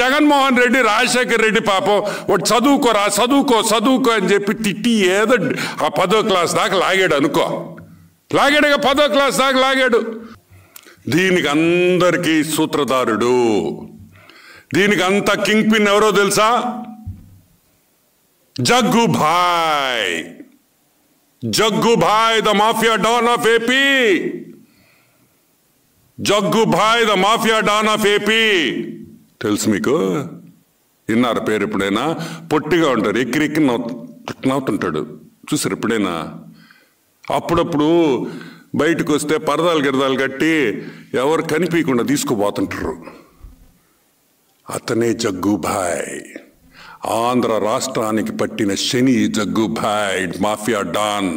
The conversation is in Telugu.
జగన్మోహన్ రెడ్డి రాజశేఖర్ రెడ్డి పాపం చదువుకో చదువుకోరా చదువుకో చదువుకో అని చెప్పి తిట్టి ఏదో ఆ పదో క్లాస్ దాకా లాగాడు అనుకో లాగాడుగా పదో క్లాస్ దాకా లాగాడు దీనికి అందరికీ సూత్రధారుడు దీనికి అంత కింగ్ పిన్ ఎవరో తెలుసా Jaggubhai Jaggubhai the mafia don of AP Jaggubhai the mafia don of AP తెలుసు మీకు విన్నారు పేరు ఎప్పుడైనా పొట్టిగా ఉంటారు ఎక్కిరెక్కి నవ్వు నవ్వుతుంటాడు చూసారు ఎప్పుడైనా అప్పుడప్పుడు బయటకు వస్తే పరదాలు గిరదాలు కట్టి ఎవరు కనిపించకుండా తీసుకుపోతుంటారు అతనే జగ్గుభాయ్ ఆంధ్ర రాష్ట్రానికి పట్టిన శని జగ్గుభాయ్ మాఫియా డాన్